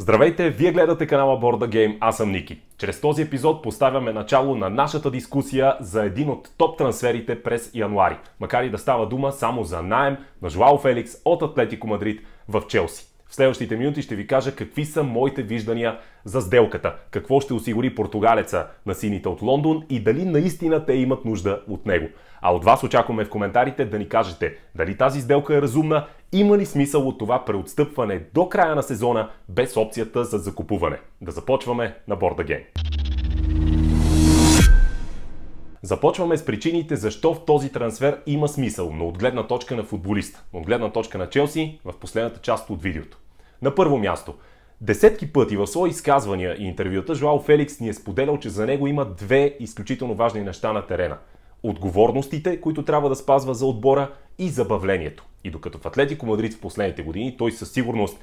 Здравейте, вие гледате канала Borda Game, аз съм Ники. Чрез този епизод поставяме начало на нашата дискусия за един от топ трансферите през януари, макар и да става дума само за найем на Жуао Феликс от Атлетико Мадрид в Челси. В следващите минути ще ви кажа какви са моите виждания за сделката, какво ще осигури португалеца на сините от Лондон и дали наистина те имат нужда от него. А от вас очакваме в коментарите да ни кажете дали тази сделка е разумна има ли смисъл от това преотстъпване до края на сезона без опцията за закупуване? Да започваме на борда гейм. Започваме с причините защо в този трансфер има смисъл, но от гледна точка на футболист, но от гледна точка на Челси в последната част от видеото. На първо място, Десетки пъти в свои изказвания и интервюта Жоао Феликс ни е споделял, че за него има две изключително важни неща на терена. Отговорностите, които трябва да спазва за отбора и забавлението. И докато в Атлетико Мадрид в последните години той със сигурност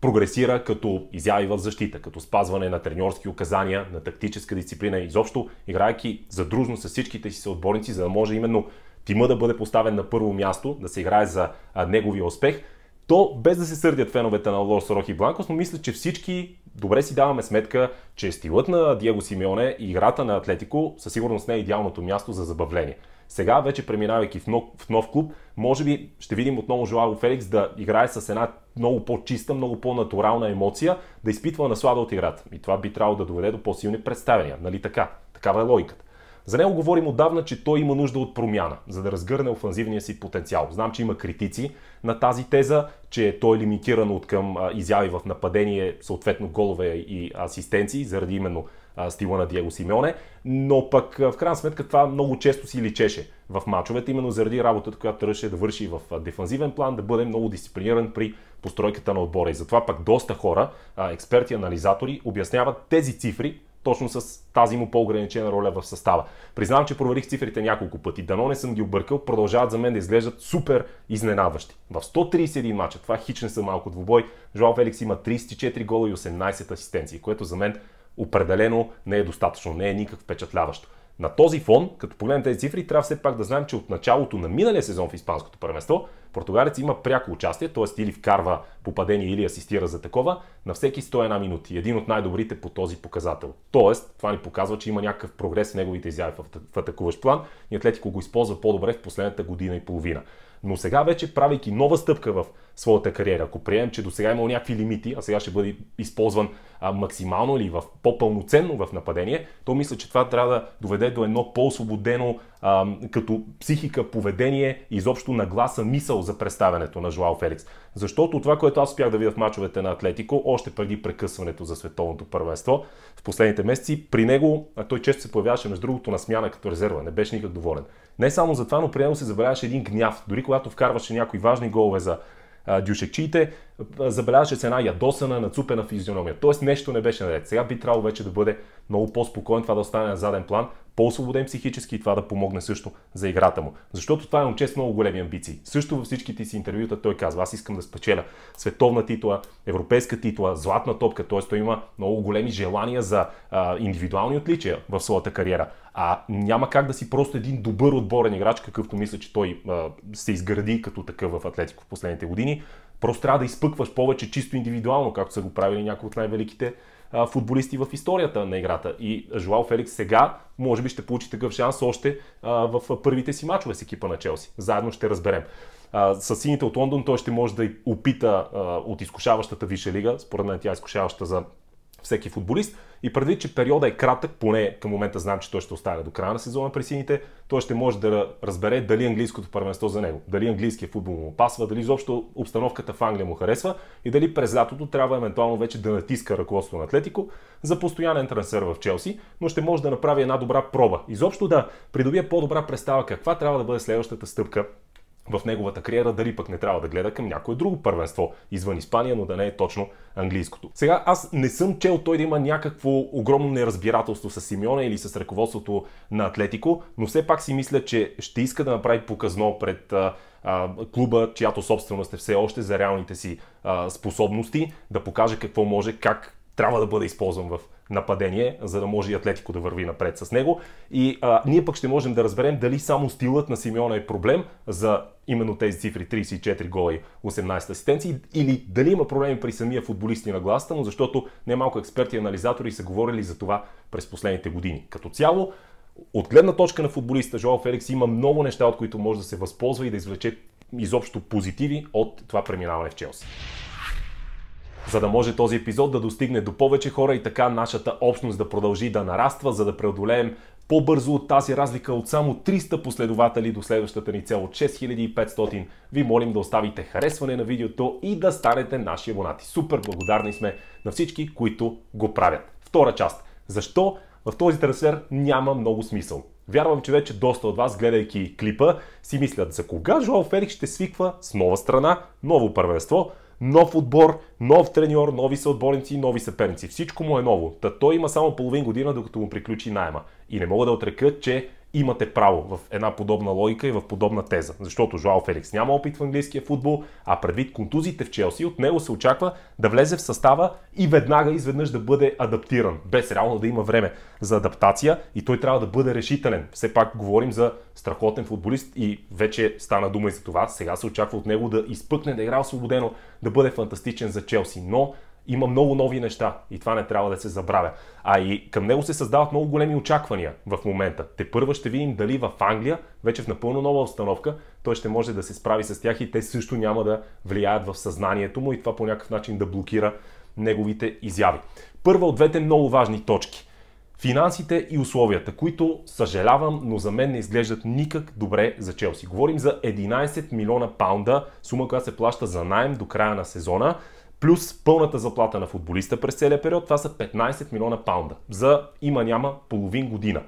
прогресира като изяви в защита, като спазване на треньорски указания, на тактическа дисциплина, и изобщо играйки задружно с всичките си съотборници, за да може именно тима да бъде поставен на първо място, да се играе за неговия успех, то без да се сърдят феновете на Лорс Рохи Бланкос, но мисля, че всички добре си даваме сметка, че стилът на Диего Симеоне и играта на Атлетико със сигурност не е идеалното място за забавление. Сега, вече преминавайки в нов, в нов клуб, може би ще видим отново Жоаго Феликс да играе с една много по-чиста, много по-натурална емоция, да изпитва наслада от играта. И това би трябвало да доведе до по-силни представения. нали така? Такава е логиката. За него говорим отдавна, че той има нужда от промяна, за да разгърне офанзивния си потенциал. Знам, че има критици на тази теза, че той е лимитиран от към изяви в нападение, съответно голове и асистенции, заради именно стила на Диего Симеоне, но пък в крайна сметка това много често си личеше в мачовете, именно заради работата, която трябваше да върши в дефанзивен план, да бъде много дисциплиниран при постройката на отбора. И затова пък доста хора, експерти, анализатори, обясняват тези цифри точно с тази му по-ограничена роля в състава. Признавам, че проверих цифрите няколко пъти. Дано не съм ги объркал, продължават за мен да изглеждат супер изненадващи. В 131 мача, това хич не са малко двубой, Жоал Феликс има 34 гола и 18 асистенции, което за мен определено не е достатъчно, не е никак впечатляващо. На този фон, като погледнем тези цифри, трябва все пак да знаем, че от началото на миналия сезон в Испанското първенство, португалец има пряко участие, т.е. или вкарва попадение, или асистира за такова, на всеки 101 минути. Един от най-добрите по този показател. Тоест, това ни показва, че има някакъв прогрес в неговите изяви в атакуващ план и Атлетико го използва по-добре в последната година и половина. Но сега вече, правейки нова стъпка в своята кариера, ако приемем, че до сега е имал някакви лимити, а сега ще бъде използван а, максимално или в, по-пълноценно в нападение, то мисля, че това трябва да доведе до едно по-освободено а, като психика, поведение, изобщо нагласа, мисъл за представянето на Жоао Феликс. Защото това, което аз успях да видя в мачовете на Атлетико, още преди прекъсването за световното първенство, в последните месеци, при него, а той често се появяваше, между другото, на смяна като резерва, не беше никак доволен. Не само за това, но приемо се забеляваше един гняв. Дори когато вкарваше някои важни голове за дюшекчиите, забеляваше се една ядосана, нацупена физиономия. Тоест нещо не беше наред. Сега би трябвало вече да бъде много по-спокоен това да остане на заден план, по-освободен психически и това да помогне също за играта му. Защото това е момче с много големи амбиции. Също във всичките си интервюта той казва, аз искам да спечеля световна титла, европейска титла, златна топка, т.е. той има много големи желания за а, индивидуални отличия в своята кариера. А няма как да си просто един добър отборен играч, какъвто мисля, че той а, се изгради като такъв в Атлетико в последните години. Просто трябва да изпъкваш повече чисто индивидуално, както са го правили някои от най-великите футболисти в историята на играта. И Жоао Феликс сега може би ще получи такъв шанс още в първите си мачове с екипа на Челси. Заедно ще разберем. с сините от Лондон той ще може да опита от изкушаващата Виша лига, според мен тя е изкушаваща за всеки футболист. И предвид, че периода е кратък, поне към момента знам, че той ще остане до края на сезона при сините, той ще може да разбере дали английското първенство за него, дали английския футбол му пасва, дали изобщо обстановката в Англия му харесва и дали през лятото трябва евентуално вече да натиска ръководство на Атлетико за постоянен трансфер в Челси, но ще може да направи една добра проба. Изобщо да придобие по-добра представа каква трябва да бъде следващата стъпка в неговата кариера, дали пък не трябва да гледа към някое друго първенство извън Испания, но да не е точно английското. Сега аз не съм чел той да има някакво огромно неразбирателство с Симеона или с ръководството на Атлетико, но все пак си мисля, че ще иска да направи показно пред а, а, клуба, чиято собственост е все още за реалните си а, способности, да покаже какво може, как трябва да бъде използван в нападение, за да може и Атлетико да върви напред с него. И а, ние пък ще можем да разберем дали само стилът на Симеона е проблем за именно тези цифри 34 гола и 18 асистенции или дали има проблеми при самия футболист и на гласта, му, защото немалко експерти и анализатори са говорили за това през последните години. Като цяло, от гледна точка на футболиста Жоал Феликс има много неща, от които може да се възползва и да извлече изобщо позитиви от това преминаване в Челси за да може този епизод да достигне до повече хора и така нашата общност да продължи да нараства, за да преодолеем по-бързо от тази разлика от само 300 последователи до следващата ни цел от 6500. Ви молим да оставите харесване на видеото и да станете наши абонати. Супер благодарни сме на всички, които го правят. Втора част. Защо в този трансфер няма много смисъл? Вярвам, че вече доста от вас, гледайки клипа, си мислят за кога Жоал Феликс ще свиква с нова страна, ново първенство, нов отбор, нов треньор, нови съотборници, нови съперници. Всичко му е ново. Та той има само половин година, докато му приключи найема. И не мога да отрека, че имате право в една подобна логика и в подобна теза. Защото Жоал Феликс няма опит в английския футбол, а предвид контузиите в Челси, от него се очаква да влезе в състава и веднага изведнъж да бъде адаптиран, без реално да има време за адаптация и той трябва да бъде решителен. Все пак говорим за страхотен футболист и вече стана дума и за това. Сега се очаква от него да изпъкне, да игра освободено, да бъде фантастичен за Челси. Но има много нови неща и това не трябва да се забравя. А и към него се създават много големи очаквания в момента. Те първа ще видим дали в Англия, вече в напълно нова установка, той ще може да се справи с тях и те също няма да влияят в съзнанието му и това по някакъв начин да блокира неговите изяви. Първа от двете много важни точки. Финансите и условията, които съжалявам, но за мен не изглеждат никак добре за Челси. Говорим за 11 милиона паунда, сума, която се плаща за найем до края на сезона плюс пълната заплата на футболиста през целия период, това са 15 милиона паунда за има-няма половин година.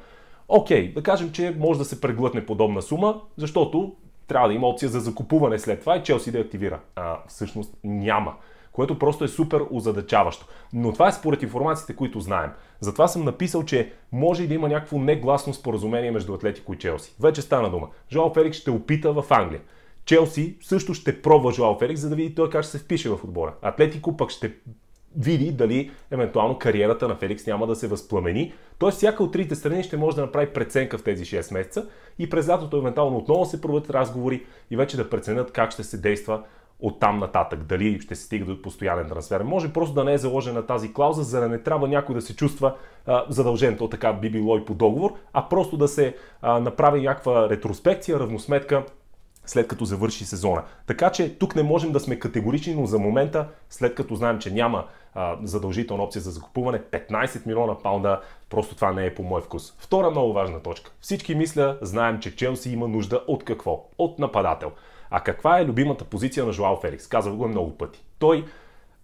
Окей, да кажем, че може да се преглътне подобна сума, защото трябва да има опция за закупуване след това и Челси да активира. А всъщност няма което просто е супер озадачаващо. Но това е според информациите, които знаем. Затова съм написал, че може и да има някакво негласно споразумение между Атлетико и Челси. Вече стана дума. Жоал Феликс ще опита в Англия. Челси също ще пробва Жоао Феликс, за да види той как ще се впише в отбора. Атлетико пък ще види дали евентуално кариерата на Феликс няма да се възпламени. Т.е. всяка от трите страни ще може да направи преценка в тези 6 месеца и през лятото евентуално отново се проведат разговори и вече да преценят как ще се действа от там нататък. Дали ще се стига до постоянен трансфер. Може просто да не е заложена тази клауза, за да не трябва някой да се чувства а, задължен, то така би било и по договор, а просто да се а, направи някаква ретроспекция, равносметка след като завърши сезона. Така че тук не можем да сме категорични, но за момента, след като знаем, че няма а, задължителна опция за закупуване, 15 милиона паунда, просто това не е по мой вкус. Втора много важна точка. Всички мисля, знаем, че Челси има нужда от какво? От нападател. А каква е любимата позиция на Жоао Феликс? Казвам го много пъти. Той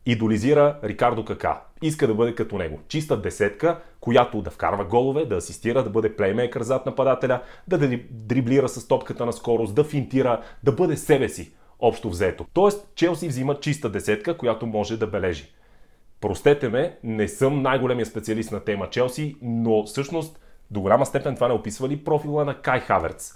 идолизира Рикардо Кака. Иска да бъде като него. Чиста десетка, която да вкарва голове, да асистира, да бъде плеймейкър зад нападателя, да дриблира с топката на скорост, да финтира, да бъде себе си общо взето. Тоест, Челси взима чиста десетка, която може да бележи. Простете ме, не съм най-големия специалист на тема Челси, но всъщност до голяма степен това не описва ли профила на Кай Хаверц?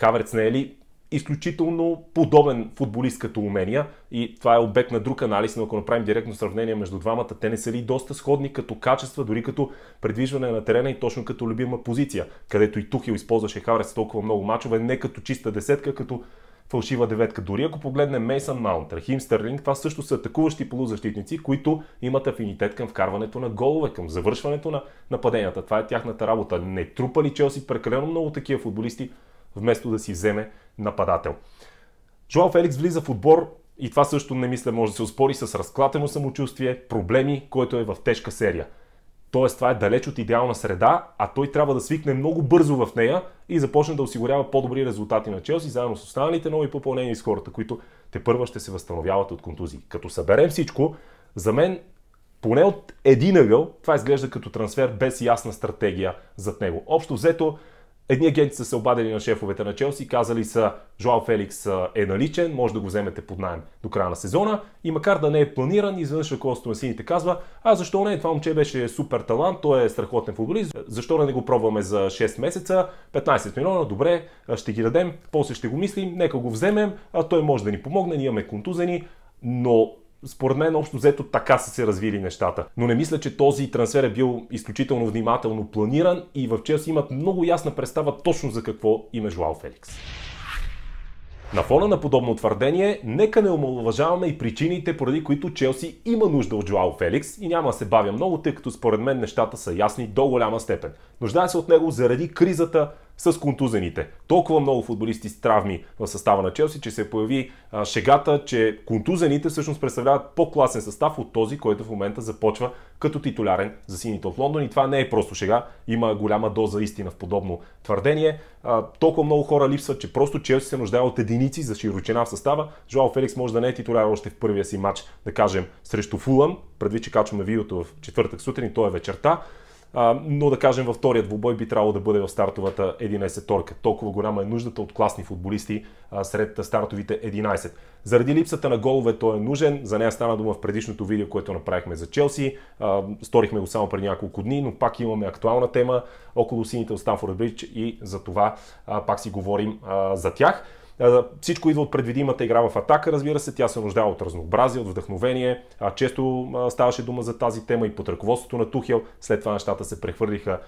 Хаверц не е ли изключително подобен футболист като умения и това е обект на друг анализ, но ако направим директно сравнение между двамата, те не са ли доста сходни като качества, дори като предвижване на терена и точно като любима позиция, където и Тухил използваше Хаврес толкова много мачове, не като чиста десетка, като фалшива деветка. Дори ако погледнем Мейсън Маунт, Рахим Стерлинг, това също са атакуващи полузащитници, които имат афинитет към вкарването на голове, към завършването на нападенията. Това е тяхната работа. Не трупа ли Челси прекалено много такива футболисти, вместо да си вземе нападател. Джоан Феликс влиза в отбор и това също не мисля може да се успори с разклатено самочувствие, проблеми, който е в тежка серия. Тоест това е далеч от идеална среда, а той трябва да свикне много бързо в нея и започне да осигурява по-добри резултати на Челси, заедно с останалите нови попълнения и с хората, които те първа ще се възстановяват от контузии. Като съберем всичко, за мен поне от един ъгъл това изглежда като трансфер без ясна стратегия зад него. Общо взето, Едни агенти са се обадили на шефовете на Челси и казали са Жоал Феликс е наличен, може да го вземете под найем до края на сезона и макар да не е планиран, изведнъж ръководството на сините казва а защо не, това момче беше супер талант, той е страхотен футболист, защо да не го пробваме за 6 месеца, 15 милиона, добре, ще ги дадем, после ще го мислим, нека го вземем, а той може да ни помогне, ние имаме контузени, но според мен, общо взето така са се развили нещата. Но не мисля, че този трансфер е бил изключително внимателно планиран и в Челси имат много ясна представа точно за какво им е желал Феликс. На фона на подобно твърдение, нека не омалуважаваме и причините, поради които Челси има нужда от Джоао Феликс и няма да се бавя много, тъй като според мен нещата са ясни до голяма степен. Нуждае се от него заради кризата, с контузените. Толкова много футболисти с травми в състава на Челси, че се появи а, шегата, че контузените всъщност представляват по-класен състав от този, който в момента започва като титулярен за сините от Лондон. И това не е просто шега, има голяма доза истина в подобно твърдение. А, толкова много хора липсват, че просто Челси се нуждае от единици за широчина в състава. Жоал Феликс може да не е титуляр още в първия си матч, да кажем, срещу Фулъм, предвид, че качваме видеото в четвъртък сутрин, то е вечерта. А, но да кажем във вторият двубой би трябвало да бъде в стартовата 11 торка. Толкова голяма е нуждата от класни футболисти а, сред стартовите 11. Заради липсата на голове той е нужен. За нея стана дума в предишното видео, което направихме за Челси. А, сторихме го само преди няколко дни, но пак имаме актуална тема около сините от Станфорд Бридж и за това а, пак си говорим а, за тях. Всичко идва от предвидимата игра в атака, разбира се, тя се нуждава от разнообразие, от вдъхновение. Често ставаше дума за тази тема и под ръководството на Тухел. След това нещата се прехвърлиха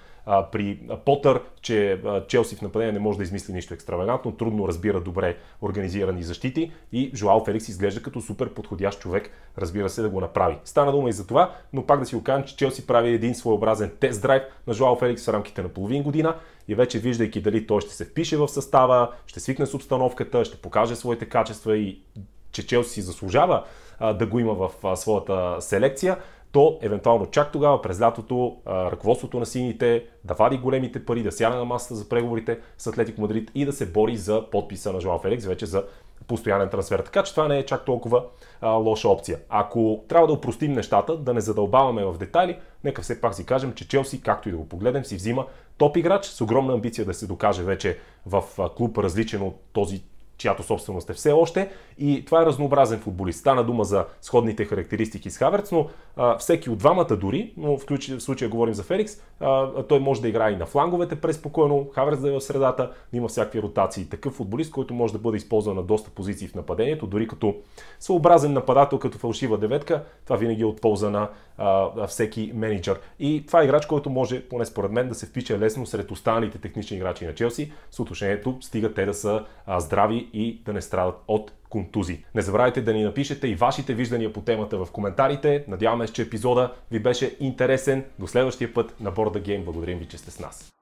при Потър, че Челси в нападение не може да измисли нищо екстравагантно, трудно разбира добре организирани защити и Жоал Феликс изглежда като супер подходящ човек, разбира се, да го направи. Стана дума и за това, но пак да си го кажем, че Челси прави един своеобразен тест драйв на Жоал Феликс в рамките на половин година и вече виждайки дали той ще се впише в състава, ще свикне с обстановката, ще покаже своите качества и че Челси си заслужава а, да го има в а, своята селекция, то евентуално чак тогава през лятото а, ръководството на сините да вади големите пари, да сяда на масата за преговорите с Атлетик Мадрид и да се бори за подписа на Жоан Феликс вече за постоянен трансфер. Така че това не е чак толкова а, лоша опция. Ако трябва да упростим нещата, да не задълбаваме в детайли, нека все пак си кажем, че Челси, както и да го погледнем, си взима топ играч с огромна амбиция да се докаже вече в клуб различен от този чиято собственост е все още. И това е разнообразен футболист. Стана дума за сходните характеристики с Хаверц, но а, всеки от двамата дори, но в, ключ, в случая говорим за Феликс, а, той може да играе и на фланговете преспокойно, Хаверц да е в средата, да има всякакви ротации. Такъв футболист, който може да бъде използван на доста позиции в нападението, дори като съобразен нападател, като фалшива деветка, това винаги е от полза на а, всеки менеджер. И това е играч, който може, поне според мен, да се впише лесно сред останалите технични играчи на Челси, с отношението стига те да са а, здрави и да не страдат от контузии. Не забравяйте да ни напишете и вашите виждания по темата в коментарите. Надяваме се, че епизода ви беше интересен. До следващия път на Борда Гейм. Благодарим ви, че сте с нас.